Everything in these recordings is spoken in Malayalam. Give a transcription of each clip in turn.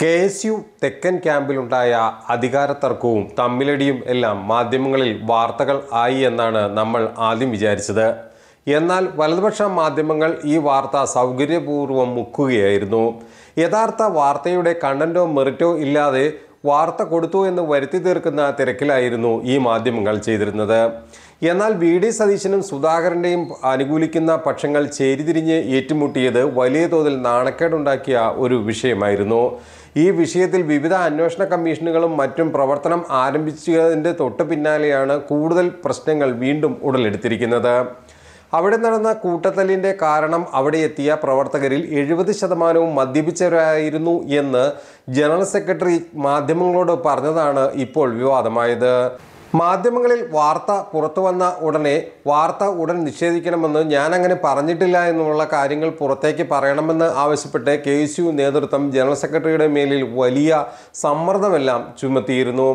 കെ എസ് യു തെക്കൻ ക്യാമ്പിലുണ്ടായ അധികാര തർക്കവും തമ്മിലടിയും എല്ലാം മാധ്യമങ്ങളിൽ വാർത്തകൾ ആയി എന്നാണ് നമ്മൾ ആദ്യം വിചാരിച്ചത് എന്നാൽ വലതുപക്ഷ മാധ്യമങ്ങൾ ഈ വാർത്ത സൗകര്യപൂർവ്വം മുക്കുകയായിരുന്നു യഥാർത്ഥ വാർത്തയുടെ കണ്ടന്റോ മെറിറ്റോ ഇല്ലാതെ വാർത്ത കൊടുത്തു എന്ന് വരുത്തി തീർക്കുന്ന തിരക്കിലായിരുന്നു ഈ മാധ്യമങ്ങൾ ചെയ്തിരുന്നത് എന്നാൽ വി ഡി സതീശനും സുധാകരൻ്റെയും അനുകൂലിക്കുന്ന പക്ഷങ്ങൾ ചേരിതിരിഞ്ഞ് ഏറ്റുമുട്ടിയത് വലിയ തോതിൽ നാണക്കേടുണ്ടാക്കിയ ഒരു വിഷയമായിരുന്നു ഈ വിഷയത്തിൽ വിവിധ അന്വേഷണ കമ്മീഷനുകളും മറ്റും പ്രവർത്തനം ആരംഭിച്ചതിൻ്റെ തൊട്ട് പിന്നാലെയാണ് കൂടുതൽ പ്രശ്നങ്ങൾ വീണ്ടും ഉടലെടുത്തിരിക്കുന്നത് അവിടെ നടന്ന കൂട്ടത്തലിൻ്റെ കാരണം അവിടെ എത്തിയ പ്രവർത്തകരിൽ എഴുപത് ശതമാനവും മദ്യപിച്ചവരായിരുന്നു എന്ന് ജനറൽ സെക്രട്ടറി മാധ്യമങ്ങളോട് പറഞ്ഞതാണ് ഇപ്പോൾ വിവാദമായത് മാധ്യമങ്ങളിൽ വാർത്ത പുറത്തു വന്ന ഉടനെ വാർത്ത ഉടൻ നിഷേധിക്കണമെന്ന് ഞാൻ അങ്ങനെ പറഞ്ഞിട്ടില്ല എന്നുള്ള കാര്യങ്ങൾ പുറത്തേക്ക് പറയണമെന്ന് ആവശ്യപ്പെട്ട് കെ എസ് യു നേതൃത്വം ജനറൽ സെക്രട്ടറിയുടെ മേലിൽ വലിയ സമ്മർദ്ദമെല്ലാം ചുമത്തിയിരുന്നു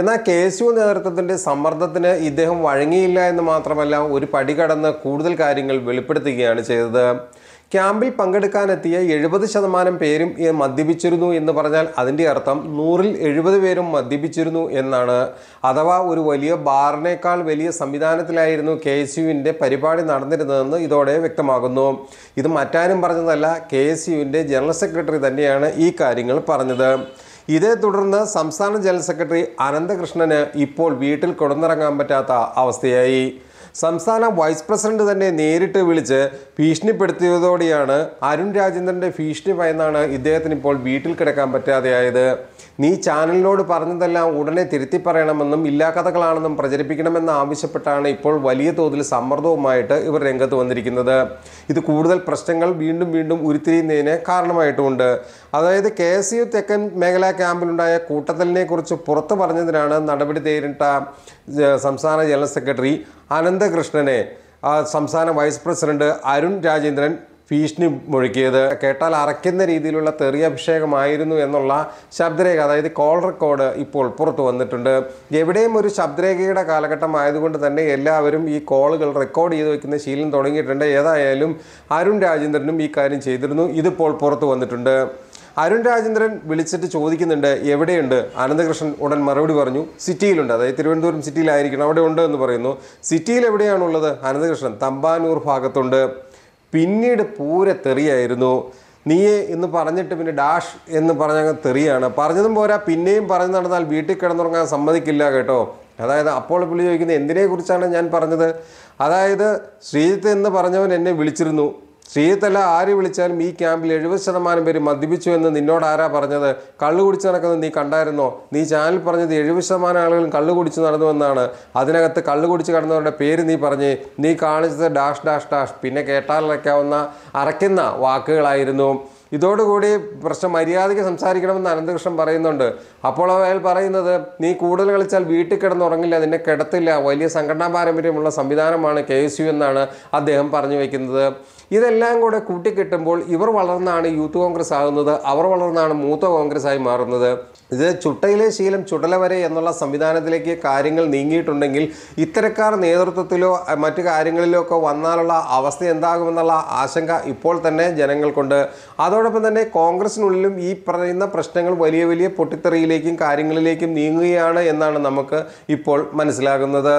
എന്നാൽ കെ എസ് യു നേതൃത്വത്തിൻ്റെ സമ്മർദ്ദത്തിന് ഇദ്ദേഹം വഴങ്ങിയില്ല എന്ന് മാത്രമല്ല ഒരു പടി കടന്ന് കൂടുതൽ കാര്യങ്ങൾ വെളിപ്പെടുത്തുകയാണ് ചെയ്തത് ക്യാമ്പിൽ പങ്കെടുക്കാനെത്തിയ എഴുപത് ശതമാനം പേരും മദ്യപിച്ചിരുന്നു എന്ന് പറഞ്ഞാൽ അതിൻ്റെ അർത്ഥം നൂറിൽ എഴുപത് പേരും മദ്യപിച്ചിരുന്നു എന്നാണ് അഥവാ ഒരു വലിയ ബാറിനേക്കാൾ വലിയ സംവിധാനത്തിലായിരുന്നു കെ എസ് യുവിൻ്റെ പരിപാടി നടന്നിരുന്നതെന്ന് ഇതോടെ വ്യക്തമാകുന്നു ഇത് മറ്റാരും പറഞ്ഞതല്ല കെ എസ് യുവിൻ്റെ ജനറൽ സെക്രട്ടറി തന്നെയാണ് ഈ കാര്യങ്ങൾ പറഞ്ഞത് ഇതേ തുടർന്ന് സംസ്ഥാന ജനറൽ സെക്രട്ടറി അനന്തകൃഷ്ണന് ഇപ്പോൾ വീട്ടിൽ കൊടുന്നിറങ്ങാൻ പറ്റാത്ത അവസ്ഥയായി സംസ്ഥാന വൈസ് പ്രസിഡന്റ് തന്നെ നേരിട്ട് വിളിച്ച് ഭീഷണിപ്പെടുത്തിയതോടെയാണ് അരുൺ രാജേന്ദ്രൻ്റെ ഭീഷണി ഭയന്നാണ് ഇദ്ദേഹത്തിന് ഇപ്പോൾ വീട്ടിൽ കിടക്കാൻ പറ്റാതെയായത് നീ ചാനലിനോട് പറഞ്ഞതെല്ലാം ഉടനെ തിരുത്തി പറയണമെന്നും കഥകളാണെന്നും പ്രചരിപ്പിക്കണമെന്ന് ആവശ്യപ്പെട്ടാണ് ഇപ്പോൾ വലിയ തോതിൽ സമ്മർദ്ദവുമായിട്ട് ഇവർ രംഗത്ത് വന്നിരിക്കുന്നത് ഇത് കൂടുതൽ പ്രശ്നങ്ങൾ വീണ്ടും വീണ്ടും ഉരുത്തിരിയുന്നതിന് കാരണമായിട്ടുമുണ്ട് അതായത് കെ എസ് യു തെക്കൻ മേഖലാ ക്യാമ്പിലുണ്ടായ കൂട്ടത്തലിനെക്കുറിച്ച് പുറത്തു പറഞ്ഞതിനാണ് നടപടി നേരിട്ട സംസ്ഥാന ജനറൽ സെക്രട്ടറി അനന്തകൃഷ്ണനെ സംസ്ഥാന വൈസ് പ്രസിഡന്റ് അരുൺ രാജേന്ദ്രൻ ഭീഷണി മുഴുക്കിയത് കേട്ടാൽ അറയ്ക്കുന്ന രീതിയിലുള്ള അഭിഷേകമായിരുന്നു എന്നുള്ള ശബ്ദരേഖ അതായത് കോൾ റെക്കോർഡ് ഇപ്പോൾ പുറത്തു വന്നിട്ടുണ്ട് എവിടെയും ഒരു ശബ്ദരേഖയുടെ കാലഘട്ടം ആയതുകൊണ്ട് തന്നെ എല്ലാവരും ഈ കോളുകൾ റെക്കോർഡ് ചെയ്ത് വയ്ക്കുന്ന ശീലം തുടങ്ങിയിട്ടുണ്ട് ഏതായാലും അരുൺ രാജേന്ദ്രനും ഈ കാര്യം ചെയ്തിരുന്നു ഇതിപ്പോൾ പുറത്തു വന്നിട്ടുണ്ട് അരുൺ രാജേന്ദ്രൻ വിളിച്ചിട്ട് ചോദിക്കുന്നുണ്ട് എവിടെയുണ്ട് അനന്തകൃഷ്ണൻ ഉടൻ മറുപടി പറഞ്ഞു സിറ്റിയിലുണ്ട് അതായത് തിരുവനന്തപുരം സിറ്റിയിലായിരിക്കണം അവിടെ ഉണ്ട് എന്ന് പറയുന്നു സിറ്റിയിൽ എവിടെയാണുള്ളത് അനന്തകൃഷ്ണൻ തമ്പാനൂർ ഭാഗത്തുണ്ട് പിന്നീട് പൂരെ തെറിയായിരുന്നു നീയെ എന്ന് പറഞ്ഞിട്ട് പിന്നെ ഡാഷ് എന്ന് പറഞ്ഞ തെറിയാണ് പറഞ്ഞതും പോരാ പിന്നെയും പറഞ്ഞു നടന്നാൽ വീട്ടിൽ കിടന്നുറങ്ങാൻ സമ്മതിക്കില്ല കേട്ടോ അതായത് അപ്പോൾ പുള്ളി ചോദിക്കുന്നത് എന്തിനെക്കുറിച്ചാണ് ഞാൻ പറഞ്ഞത് അതായത് ശ്രീജിത്ത് എന്ന് പറഞ്ഞവൻ എന്നെ വിളിച്ചിരുന്നു സ്ത്രീയെത്തല്ല ആര് വിളിച്ചാലും ഈ ക്യാമ്പിൽ എഴുപത് ശതമാനം പേര് മദ്യപിച്ചു എന്ന് നിന്നോട് ആരാ പറഞ്ഞത് കള്ളു കുടിച്ച് നടക്കുന്നത് നീ കണ്ടായിരുന്നോ നീ ചാനൽ പറഞ്ഞത് എഴുപത് ശതമാനം ആളുകളും കള്ളു കുടിച്ച് നടന്നുവെന്നാണ് അതിനകത്ത് കള്ളു കുടിച്ച് കടന്നവരുടെ പേര് നീ പറഞ്ഞ് നീ കാണിച്ചത് ഡാഷ് ഡാഷ് ഡാഷ് പിന്നെ കേട്ടാലറയ്ക്കാവുന്ന അറയ്ക്കുന്ന വാക്കുകളായിരുന്നു ഇതോടുകൂടി പ്രശ്നം മര്യാദയ്ക്ക് സംസാരിക്കണമെന്ന് അനന്തകൃഷ്ണൻ പറയുന്നുണ്ട് അപ്പോൾ അയാൾ പറയുന്നത് നീ കൂടുതൽ കളിച്ചാൽ വീട്ടിൽ കിടന്നുറങ്ങില്ല നിന്നെ കിടത്തില്ല വലിയ സംഘടനാ പാരമ്പര്യമുള്ള സംവിധാനമാണ് കെ എസ് യു എന്നാണ് അദ്ദേഹം പറഞ്ഞു വയ്ക്കുന്നത് ഇതെല്ലാം കൂടെ കൂട്ടിക്കിട്ടുമ്പോൾ ഇവർ വളർന്നാണ് യൂത്ത് കോൺഗ്രസ് ആകുന്നത് അവർ വളർന്നാണ് മൂത്ത കോൺഗ്രസ് ആയി മാറുന്നത് ഇത് ചുട്ടയിലെ ശീലം ചുടല വരെ എന്നുള്ള സംവിധാനത്തിലേക്ക് കാര്യങ്ങൾ നീങ്ങിയിട്ടുണ്ടെങ്കിൽ ഇത്തരക്കാർ നേതൃത്വത്തിലോ മറ്റു കാര്യങ്ങളിലോ ഒക്കെ വന്നാലുള്ള അവസ്ഥ എന്താകുമെന്നുള്ള ആശങ്ക ഇപ്പോൾ തന്നെ ജനങ്ങൾക്കുണ്ട് അതോ അതോടൊപ്പം തന്നെ കോൺഗ്രസിനുള്ളിലും ഈ പറയുന്ന പ്രശ്നങ്ങൾ വലിയ വലിയ പൊട്ടിത്തെറിയിലേക്കും കാര്യങ്ങളിലേക്കും നീങ്ങുകയാണ് എന്നാണ് നമുക്ക് ഇപ്പോൾ മനസ്സിലാകുന്നത്